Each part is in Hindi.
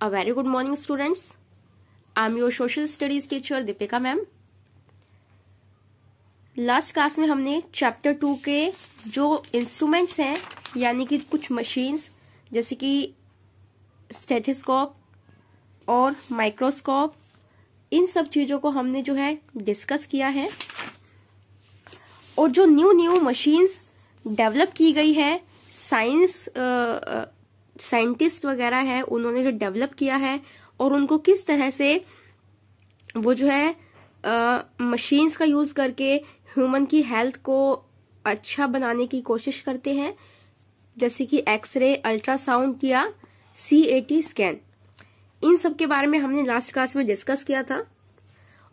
A very good morning, students. I'm your social studies teacher Deepika ma'am last class में हमने चैप्टर टू के जो इंस्ट्रूमेंट्स हैं यानी कि कुछ मशीन्स जैसे कि स्टेथिस्कोप और माइक्रोस्कोप इन सब चीज़ों को हमने जो है डिस्कस किया है और जो न्यू न्यू मशीन्स डेवलप की गई है साइंस साइंटिस्ट वगैरह है उन्होंने जो डेवलप किया है और उनको किस तरह से वो जो है मशीन्स का यूज करके ह्यूमन की हेल्थ को अच्छा बनाने की कोशिश करते हैं जैसे कि एक्सरे अल्ट्रासाउंड या सी ए टी स्कैन इन सब के बारे में हमने लास्ट क्लास में डिस्कस किया था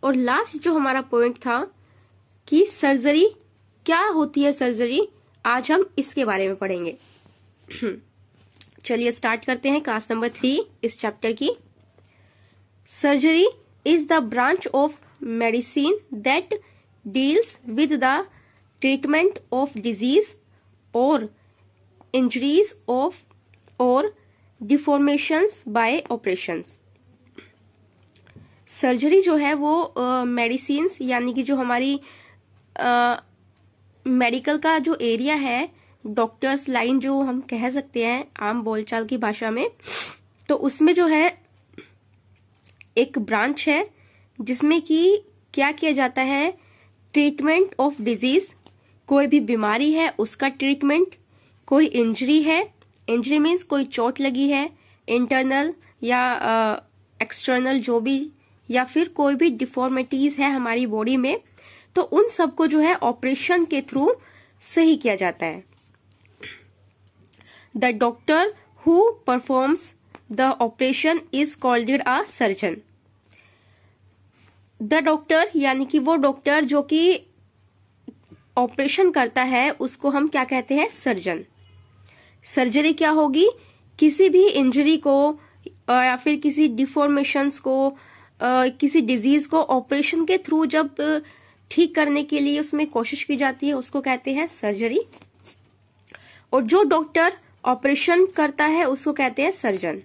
और लास्ट जो हमारा पॉइंट था कि सर्जरी क्या होती है सर्जरी आज हम इसके बारे में पढ़ेंगे चलिए स्टार्ट करते हैं क्लास नंबर थ्री इस चैप्टर की surgery is the branch of medicine that deals with the treatment of disease और इंजरीज ऑफ और डिफॉर्मेशंस बाय ऑपरेशंस सर्जरी जो है वो मेडिसिन uh, यानी कि जो हमारी मेडिकल uh, का जो एरिया है डॉक्टर्स लाइन जो हम कह सकते हैं आम बोलचाल की भाषा में तो उसमें जो है एक ब्रांच है जिसमें कि क्या किया जाता है ट्रीटमेंट ऑफ डिजीज कोई भी बीमारी है उसका ट्रीटमेंट कोई इंजरी है इंजरी मीन्स कोई चोट लगी है इंटरनल या एक्सटर्नल जो भी या फिर कोई भी डिफॉर्मिटीज है हमारी बॉडी में तो उन सबको जो है ऑपरेशन के थ्रू सही किया जाता है the doctor who performs the operation is called a surgeon the doctor यानी कि वो डॉक्टर जो कि ऑपरेशन करता है उसको हम क्या कहते हैं सर्जन सर्जरी क्या होगी किसी भी इंजरी को या फिर किसी डिफॉर्मेशंस को किसी डिजीज को ऑपरेशन के थ्रू जब ठीक करने के लिए उसमें कोशिश की जाती है उसको कहते हैं सर्जरी और जो डॉक्टर ऑपरेशन करता है उसको कहते हैं surgeon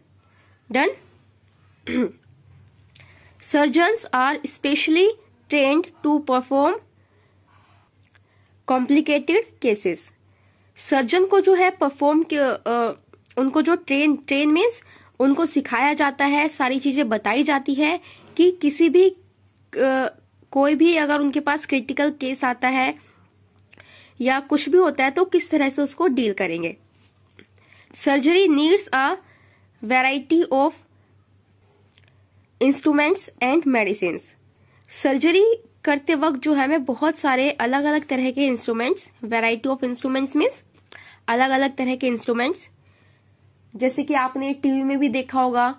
then surgeons are specially trained to perform complicated cases surgeon को जो है परफॉर्म उनको जो ट्रेन ट्रेन मीन्स उनको सिखाया जाता है सारी चीजें बताई जाती है कि किसी भी आ, कोई भी अगर उनके पास क्रिटिकल केस आता है या कुछ भी होता है तो किस तरह से उसको डील करेंगे surgery needs a variety of instruments and medicine सर्जरी करते वक्त जो है हमें बहुत सारे अलग अलग तरह के instruments variety of instruments means अलग अलग तरह के इंस्ट्रूमेंट्स जैसे कि आपने टीवी में भी देखा होगा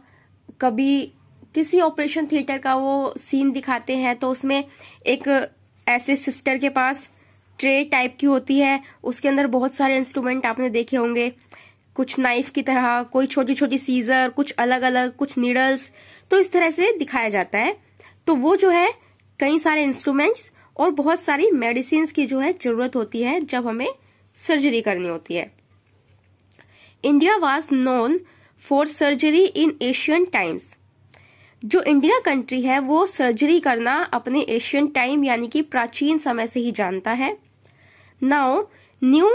कभी किसी ऑपरेशन थिएटर का वो सीन दिखाते हैं तो उसमें एक ऐसे सिस्टर के पास ट्रे टाइप की होती है उसके अंदर बहुत सारे इंस्ट्रूमेंट आपने देखे होंगे कुछ नाइफ की तरह कोई छोटी छोटी सीजर कुछ अलग अलग कुछ नीडल्स तो इस तरह से दिखाया जाता है तो वो जो है कई सारे इंस्ट्रूमेंट्स और बहुत सारी मेडिसिन की जो है जरूरत होती है जब हमें सर्जरी करनी होती है India was known for surgery in Asian times जो इंडिया कंट्री है वो सर्जरी करना अपने एशियन टाइम यानी कि प्राचीन समय से ही जानता है now new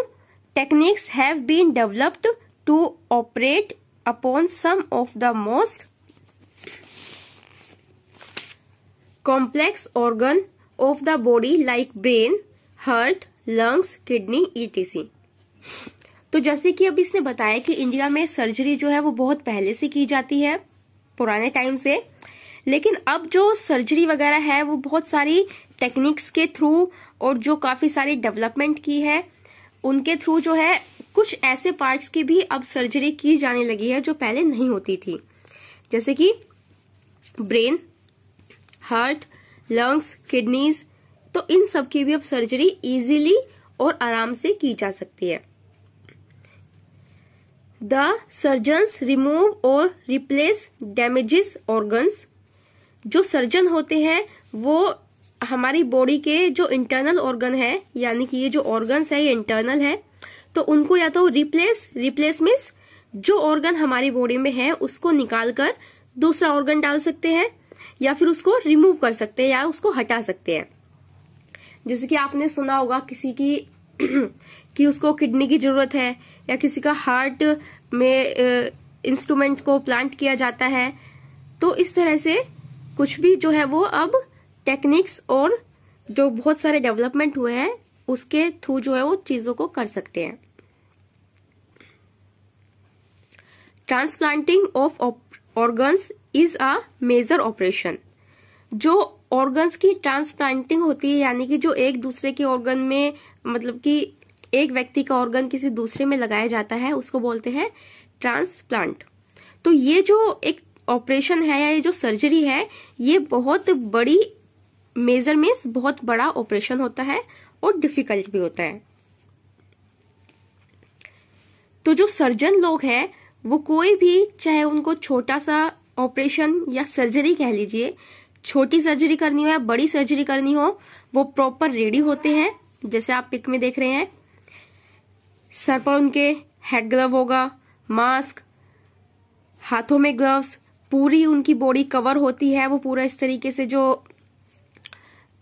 techniques have been developed to operate upon some of the most complex organ of the body like brain heart lungs kidney ETC तो जैसे कि अब इसने बताया कि इंडिया में सर्जरी जो है वो बहुत पहले से की जाती है पुराने टाइम से लेकिन अब जो सर्जरी वगैरह है वो बहुत सारी टेक्निक्स के थ्रू और जो काफी सारी डेवलपमेंट की है उनके थ्रू जो है कुछ ऐसे पार्ट्स की भी अब सर्जरी की जाने लगी है जो पहले नहीं होती थी जैसे कि ब्रेन हार्ट लंग्स किडनीज तो इन सब की भी अब सर्जरी इजीली और आराम से की जा सकती है द सर्जन्स रिमूव और रिप्लेस डैमेजेस ऑर्गन्स जो सर्जन होते हैं वो हमारी बॉडी के जो इंटरनल ऑर्गन है यानी कि ये जो ऑर्गन्स है ये इंटरनल है तो उनको या तो रिप्लेस रिप्लेस मीन्स जो ऑर्गन हमारी बॉडी में है उसको निकाल कर दूसरा ऑर्गन डाल सकते हैं या फिर उसको रिमूव कर सकते हैं या उसको हटा सकते हैं जैसे कि आपने सुना होगा किसी की कि उसको किडनी की जरूरत है या किसी का हार्ट में इंस्ट्रूमेंट को प्लांट किया जाता है तो इस तरह से कुछ भी जो है वो अब टेक्निक्स और जो बहुत सारे डेवलपमेंट हुए हैं उसके थ्रू जो है वो चीजों को कर सकते हैं transplanting of organs is a major operation जो ऑर्गन्स की ट्रांसप्लांटिंग होती है यानी कि जो एक दूसरे के ऑर्गन में मतलब कि एक व्यक्ति का ऑर्गन किसी दूसरे में लगाया जाता है उसको बोलते हैं ट्रांसप्लांट तो ये जो एक ऑपरेशन है या ये जो सर्जरी है ये बहुत बड़ी मेजर मीन्स बहुत बड़ा ऑपरेशन होता है और डिफिकल्ट भी होता है तो जो सर्जन लोग हैं वो कोई भी चाहे उनको छोटा सा ऑपरेशन या सर्जरी कह लीजिए छोटी सर्जरी करनी हो या बड़ी सर्जरी करनी हो वो प्रॉपर रेडी होते हैं जैसे आप पिक में देख रहे हैं सर पर उनके हेड ग्लव होगा मास्क हाथों में ग्लव्स पूरी उनकी बॉडी कवर होती है वो पूरा इस तरीके से जो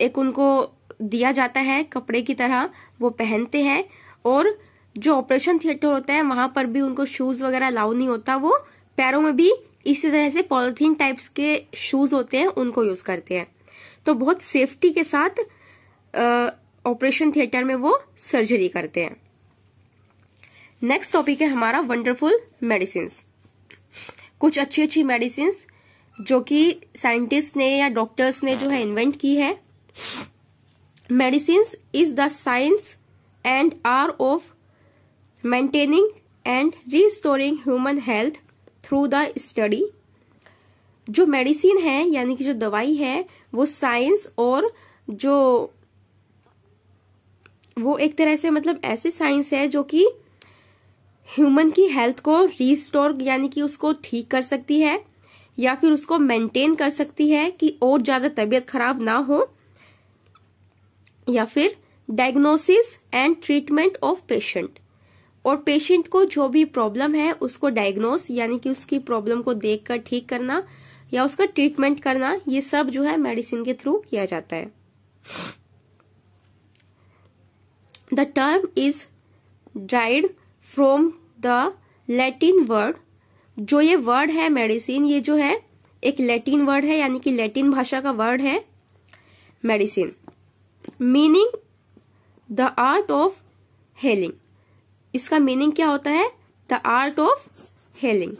एक उनको दिया जाता है कपड़े की तरह वो पहनते हैं और जो ऑपरेशन थिएटर होता है वहां पर भी उनको शूज वगैरह अलाउ नहीं होता वो पैरों में भी इसी तरह से पॉलिथीन टाइप्स के शूज होते हैं उनको यूज करते हैं तो बहुत सेफ्टी के साथ ऑपरेशन थिएटर में वो सर्जरी करते हैं नेक्स्ट टॉपिक है हमारा वंडरफुल मेडिसिन कुछ अच्छी अच्छी मेडिसिन जो कि साइंटिस्ट ने या डॉक्टर्स ने जो है इन्वेंट की है medicine is the science and art of maintaining and restoring human health through the study जो मेडिसिन है यानी कि जो दवाई है वो साइंस और जो वो एक तरह से मतलब ऐसे साइंस है जो कि ह्यूमन की हेल्थ को रिस्टोर यानी कि उसको ठीक कर सकती है या फिर उसको मेंटेन कर सकती है कि और ज्यादा तबीयत खराब ना हो या फिर diagnosis and treatment of patient और पेशेंट को जो भी प्रॉब्लम है उसको डायग्नोस यानी कि उसकी प्रॉब्लम को देखकर ठीक करना या उसका ट्रीटमेंट करना ये सब जो है मेडिसिन के थ्रू किया जाता है the term is derived from the Latin word जो ये वर्ड है मेडिसिन ये जो है एक लैटिन वर्ड है यानी कि लैटिन भाषा का वर्ड है medicine meaning the art of healing इसका मीनिंग क्या होता है द आर्ट ऑफ हेलिंग